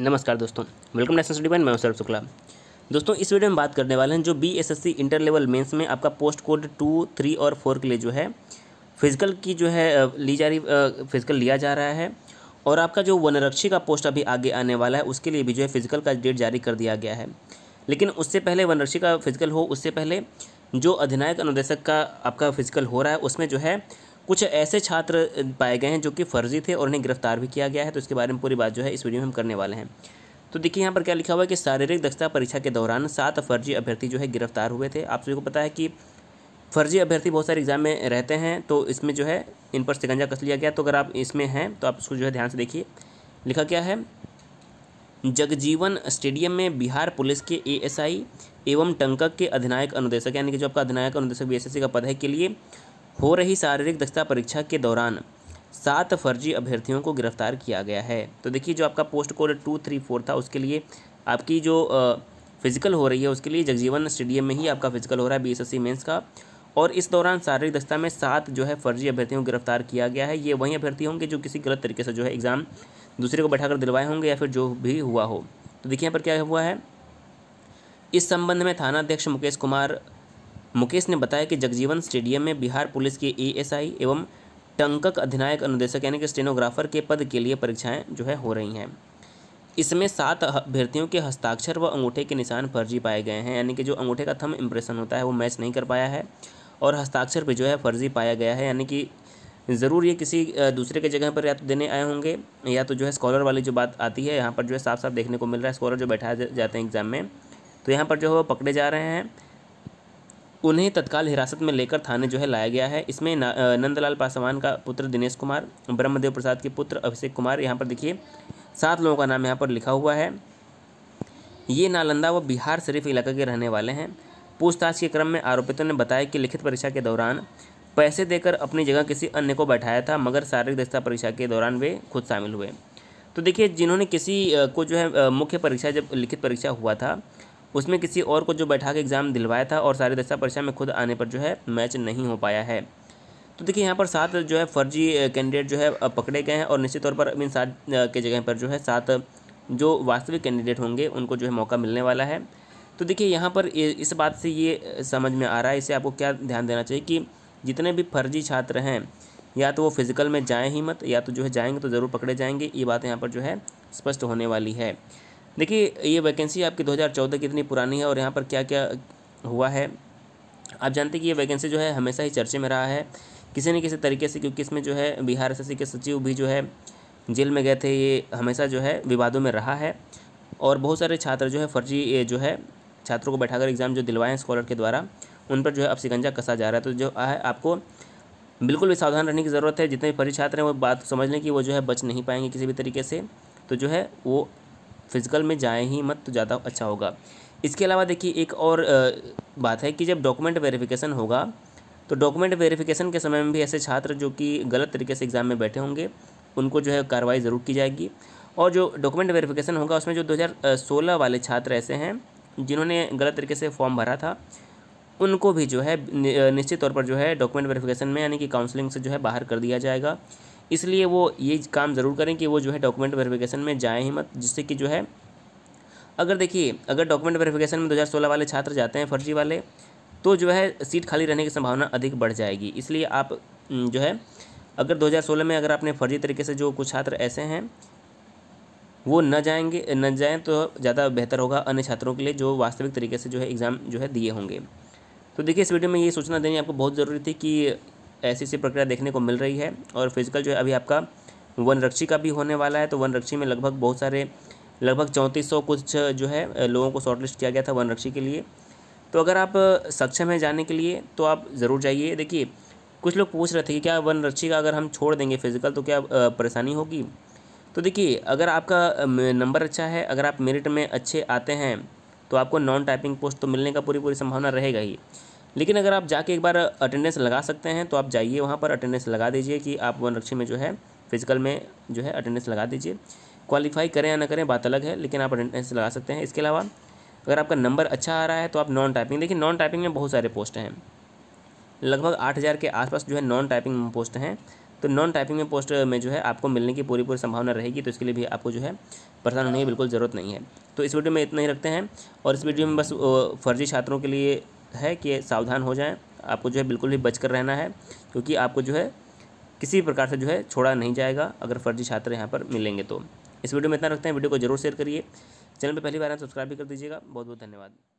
नमस्कार दोस्तों welcome national study point मैं सर शुक्ला दोस्तों इस वीडियो में बात करने वाले हैं जो B S S C inter level mains में आपका पोस्ट कोड टू थ्री और फोर के लिए जो है फिजिकल की जो है ली जा रही फिजिकल लिया जा रहा है और आपका जो वनरक्षी का पोस्ट अभी आगे आने वाला है उसके लिए भी जो है फिजिकल का डेट जारी कर दिया गया है लेकिन उससे पहले वनरक्षी का फिजिकल हो उससे पहले जो अधिनायक अनुदेशक का आपका फिजिकल हो रहा है उसमें जो है कुछ ऐसे छात्र पाए गए हैं जो कि फ़र्जी थे और उन्हें गिरफ्तार भी किया गया है तो इसके बारे में पूरी बात जो है इस वीडियो में हम करने वाले हैं तो देखिए यहाँ पर क्या लिखा हुआ है कि शारीरिक दक्षता परीक्षा के दौरान सात फर्जी अभ्यर्थी जो है गिरफ्तार हुए थे आप सभी को पता है कि फर्जी अभ्यर्थी बहुत सारे एग्जाम में रहते हैं तो इसमें जो है इन पर शिकंजा कस लिया गया तो अगर आप इसमें हैं तो आप इसको जो है ध्यान से देखिए लिखा क्या है जगजीवन स्टेडियम में बिहार पुलिस के एएसआई एवं टंकक के अधिनायक अनुदेशक यानी कि जो आपका अधिनायक अनुदेशक बी का पद है के लिए हो रही शारीरिक दक्षता परीक्षा के दौरान सात फर्जी अभ्यर्थियों को गिरफ्तार किया गया है तो देखिए जो आपका post code two three four था उसके लिए आपकी जो फिजिकल हो रही है उसके लिए जगजीवन स्टेडियम में ही आपका फिजिकल हो रहा है बी एस मेंस का और इस दौरान शारीरिक दस्ता में सात जो है फर्जी अभ्यर्थियों को गिरफ्तार किया गया है ये वही अभ्यर्थी होंगे जो किसी गलत तरीके से जो है एग्ज़ाम दूसरे को बैठा दिलवाए होंगे या फिर जो भी हुआ हो तो देखिए यहाँ पर क्या हुआ है इस संबंध में थाना अध्यक्ष मुकेश कुमार मुकेश ने बताया कि जगजीवन स्टेडियम में बिहार पुलिस के एएसआई एवं टंकक अधिनायक अनुदेशक यानी कि स्टेनोग्राफर के पद के लिए परीक्षाएं जो है हो रही हैं इसमें सात अभ्यर्थियों के हस्ताक्षर व अंगूठे के निशान फर्जी पाए गए हैं यानी कि जो अंगूठे का थम इम्प्रेशन होता है वो मैच नहीं कर पाया है और हस्ताक्षर भी जो है फर्जी पाया गया है यानी कि ज़रूर ये किसी दूसरे के जगह पर या तो देने आए होंगे या तो जो है स्कॉलर वाली जो बात आती है यहाँ पर जो है साफ साफ देखने को मिल रहा है स्कॉलर जो बैठाए जाते हैं एग्ज़ाम में तो यहाँ पर जो है वो पकड़े जा रहे हैं उन्हें तत्काल हिरासत में लेकर थाने जो है लाया गया है इसमें नंदलाल पासवान का पुत्र दिनेश कुमार ब्रह्मदेव प्रसाद के पुत्र अभिषेक कुमार यहाँ पर देखिए सात लोगों का नाम यहाँ पर लिखा हुआ है ये नालंदा व बिहार शरीफ इलाके के रहने वाले हैं पूछताछ के क्रम में आरोपितों ने बताया कि लिखित परीक्षा के दौरान पैसे देकर अपनी जगह किसी अन्य को बैठाया था मगर शारीरिक दक्षता परीक्षा के दौरान वे खुद शामिल हुए तो देखिए जिन्होंने किसी को जो है मुख्य परीक्षा जब लिखित परीक्षा हुआ था उसमें किसी और को जो बैठा के एग्ज़ाम दिलवाया था और सारे दशा परीक्षा में खुद आने पर जो है मैच नहीं हो पाया है तो देखिए यहाँ पर सात जो है फर्जी कैंडिडेट जो है पकड़े गए हैं और निश्चित तौर पर इन सात के जगह पर जो है सात जो वास्तविक कैंडिडेट होंगे उनको जो है मौका मिलने वाला है तो देखिए यहाँ पर इस बात से ये समझ में आ रहा है इसे आपको क्या ध्यान देना चाहिए कि जितने भी फर्जी छात्र हैं या तो वो फिज़िकल में जाएँ ही मत या तो जो है जाएंगे तो ज़रूर पकड़े जाएंगे ये बात यहाँ पर जो है स्पष्ट होने वाली है देखिए ये वैकेंसी आपकी 2014 की इतनी पुरानी है और यहाँ पर क्या क्या हुआ है आप जानते हैं कि ये वैकेंसी जो है हमेशा ही चर्चे में रहा है किसी न किसी तरीके से क्योंकि इसमें जो है बिहार एस के सचिव भी जो है जेल में गए थे ये हमेशा जो है विवादों में रहा है और बहुत सारे छात्र जो है फर्जी जो है छात्रों को बैठाकर एग्ज़ाम जो दिलवाएँ स्कॉलर के द्वारा उन पर जो है अब शिकंजा कसा जा रहा है तो जो है आपको बिल्कुल भी सावधान रहने की ज़रूरत है जितने भी फर्जी छात्र हैं वो बात समझ लें कि वो जो है बच नहीं पाएंगे किसी भी तरीके से तो जो है वो फिज़िकल में जाएँ ही मत तो ज़्यादा अच्छा होगा इसके अलावा देखिए एक और बात है कि जब डॉक्यूमेंट वेरिफिकेशन होगा तो डॉक्यूमेंट वेरिफिकेशन के समय में भी ऐसे छात्र जो कि गलत तरीके से एग्ज़ाम में बैठे होंगे उनको जो है कार्रवाई ज़रूर की जाएगी और जो डॉक्यूमेंट वेरिफिकेशन होगा उसमें जो 2016 वाले छात्र ऐसे हैं जिन्होंने गलत तरीके से फॉर्म भरा था उनको भी जो है निश्चित तौर पर जो है डॉक्यूमेंट वेरिफिकेशन में यानी कि काउंसलिंग से जो है बाहर कर दिया जाएगा इसलिए वो ये काम ज़रूर करें कि वो जो है डॉक्यूमेंट वेरिफिकेशन में जाएँ ही मत जिससे कि जो है अगर देखिए अगर डॉक्यूमेंट वेरिफिकेशन में 2016 वाले छात्र जाते हैं फर्जी वाले तो जो है सीट खाली रहने की संभावना अधिक बढ़ जाएगी इसलिए आप जो है अगर 2016 में अगर आपने फर्जी तरीके से जो कुछ छात्र ऐसे हैं वो न जाएंगे न जाएं तो ज़्यादा बेहतर होगा अन्य छात्रों के लिए जो वास्तविक तरीके से जो है एग्ज़ाम जो है दिए होंगे तो देखिए इस वीडियो में ये सूचना देनी आपको बहुत ज़रूरी थी कि ऐसी सी प्रक्रिया देखने को मिल रही है और फिजिकल जो है अभी आपका वन रक्षी का भी होने वाला है तो वन रक्षी में लगभग बहुत सारे लगभग चौंतीस सौ कुछ जो है लोगों को शॉर्टलिस्ट किया गया था वन रक्षी के लिए तो अगर आप सक्षम हैं जाने के लिए तो आप ज़रूर जाइए देखिए कुछ लोग पूछ रहे थे कि क्या वन रक्षी का अगर हम छोड़ देंगे फिजिकल तो क्या परेशानी होगी तो देखिए अगर आपका नंबर अच्छा है अगर आप मेरिट में अच्छे आते हैं तो आपको नॉन टाइपिंग पोस्ट तो मिलने का पूरी पूरी संभावना रहेगा ही लेकिन अगर आप जाके एक बार अटेंडेंस लगा सकते हैं तो आप जाइए वहाँ पर अटेंडेंस लगा दीजिए कि आप वन रक्षी में जो है फिजिकल में जो है अटेंडेंस लगा दीजिए क्वालिफाई करें या ना करें बात अलग है लेकिन आप अटेंडेंस लगा सकते हैं इसके अलावा अगर आपका नंबर अच्छा आ रहा है तो आप नॉन टाइपिंग देखिए नॉन टाइपिंग में बहुत सारे पोस्ट हैं लगभग आठ हज़ार के आसपास जो है नॉन टाइपिंग में पोस्ट हैं तो नॉन टाइपिंग में पोस्ट में जो है आपको मिलने की पूरी पूरी संभावना रहेगी तो इसके लिए भी आपको जो है परेशान होने की बिल्कुल ज़रूरत नहीं है तो इस वीडियो में इतना ही रखते हैं और इस वीडियो में बस फर्जी छात्रों के लिए है कि सावधान हो जाएं आपको जो है बिल्कुल भी बचकर रहना है क्योंकि आपको जो है किसी भी प्रकार से जो है छोड़ा नहीं जाएगा अगर फर्जी छात्र यहाँ पर मिलेंगे तो इस वीडियो में इतना रखते हैं वीडियो को जरूर शेयर करिए चैनल पर पहली बार तो सब्सक्राइब भी कर दीजिएगा बहुत बहुत धन्यवाद